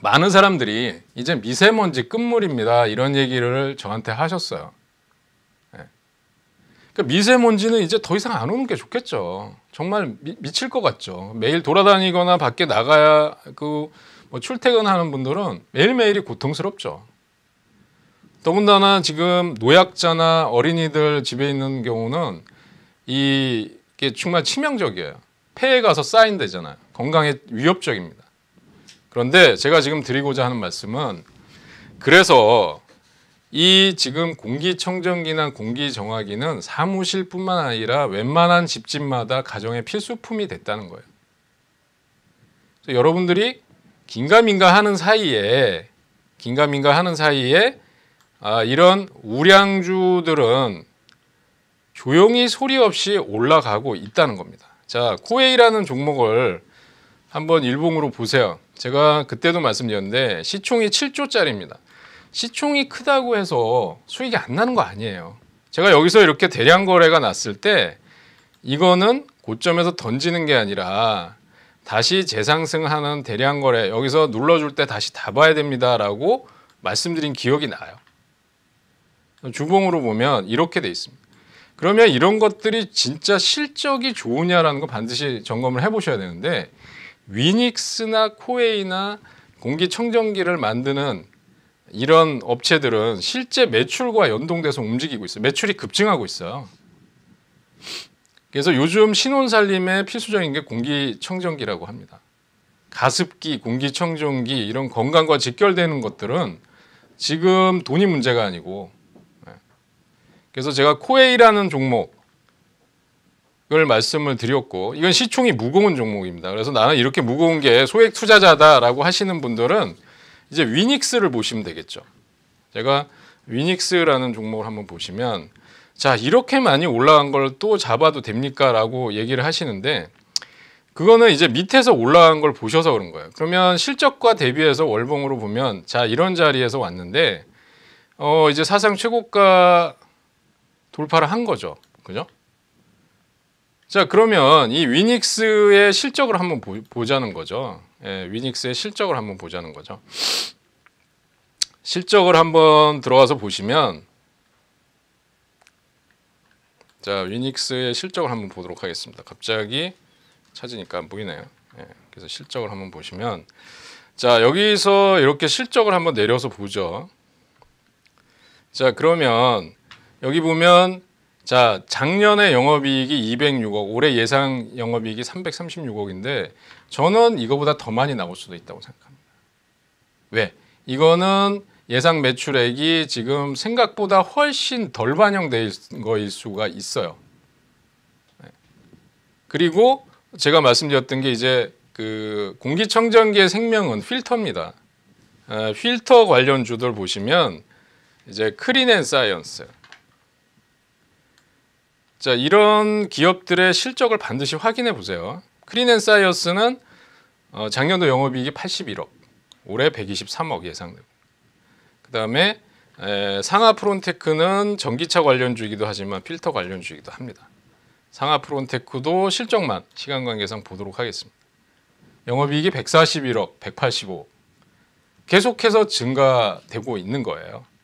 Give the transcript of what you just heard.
많은 사람들이 이제 미세먼지 끝물입니다. 이런 얘기를 저한테 하셨어요. 예. 그러니까 미세먼지는 이제 더 이상 안 오는 게 좋겠죠. 정말 미, 칠것 같죠. 매일 돌아다니거나 밖에 나가야 그 뭐 출퇴근하는 분들은 매일매일이 고통스럽죠. 더군다나 지금 노약자나 어린이들 집에 있는 경우는 이게 정말 치명적이에요. 폐에 가서 쌓인대잖아요. 건강에 위협적입니다. 그런데 제가 지금 드리고자 하는 말씀은 그래서 이 지금 공기청정기나 공기정화기는 사무실뿐만 아니라 웬만한 집집마다 가정의 필수품이 됐다는 거예요. 여러분들이 긴가민가 하는 사이에 긴가민가 하는 사이에 아, 이런 우량주들은 조용히 소리 없이 올라가고 있다는 겁니다. 자, 코웨이라는 종목을 한번 일봉으로 보세요. 제가 그때도 말씀드렸는데 시총이 7조짜리입니다. 시총이 크다고 해서 수익이 안 나는 거 아니에요. 제가 여기서 이렇게 대량 거래가 났을 때 이거는 고점에서 던지는 게 아니라 다시 재상승하는 대량 거래 여기서 눌러줄 때 다시 다 봐야 됩니다라고 말씀드린 기억이 나요. 주봉으로 보면 이렇게 돼 있습니다. 그러면 이런 것들이 진짜 실적이 좋으냐라는 거 반드시 점검을 해보셔야 되는데 위닉스나 코웨이나 공기청정기를 만드는 이런 업체들은 실제 매출과 연동돼서 움직이고 있어요. 매출이 급증하고 있어요. 그래서 요즘 신혼살림의 필수적인 게 공기청정기라고 합니다. 가습기, 공기청정기 이런 건강과 직결되는 것들은 지금 돈이 문제가 아니고 네. 그래서 제가 코웨이라는 종목 을 말씀을 드렸고 이건 시총이 무거운 종목입니다. 그래서 나는 이렇게 무거운 게 소액 투자자다라고 하시는 분들은 이제 위닉스를 보시면 되겠죠. 제가 위닉스라는 종목을 한번 보시면 자 이렇게 많이 올라간 걸 또 잡아도 됩니까라고 얘기를 하시는데 그거는 이제 밑에서 올라간 걸 보셔서 그런 거예요. 그러면 실적과 대비해서 월봉으로 보면 자 이런 자리에서 왔는데 어 이제 사상 최고가 돌파를 한 거죠. 그죠? 자 그러면 이 위닉스의 실적을 한번 보, 자는 거죠. 예, 위닉스의 실적을 한번 보자는 거죠. 실적을 한번 들어가서 보시면 자 위닉스의 실적을 한번 보도록 하겠습니다. 갑자기 찾으니까 안 보이네요. 예, 그래서 실적을 한번 보시면 자 여기서 이렇게 실적을 한번 내려서 보죠. 자 그러면 여기 보면 자, 작년에 영업이익이 206억, 올해 예상 영업이익이 336억인데 저는 이거보다 더 많이 나올 수도 있다고 생각합니다. 왜? 이거는 예상 매출액이 지금 생각보다 훨씬 덜 반영된 거일 수가 있어요. 네. 그리고 제가 말씀드렸던 게 이제 그 공기청정기의 생명은 필터입니다. 필터 관련 주들 보시면 이제 크린 앤 사이언스 자, 이런 기업들의 실적을 반드시 확인해 보세요. 크린앤사이어스는 어, 작년도 영업이익이 81억, 올해 123억 예상되고. 그 다음에 상하 프론테크는 전기차 관련주이기도 하지만 필터 관련주이기도 합니다. 상하 프론테크도 실적만 시간 관계상 보도록 하겠습니다. 영업이익이 141억, 185. 계속해서 증가되고 있는 거예요.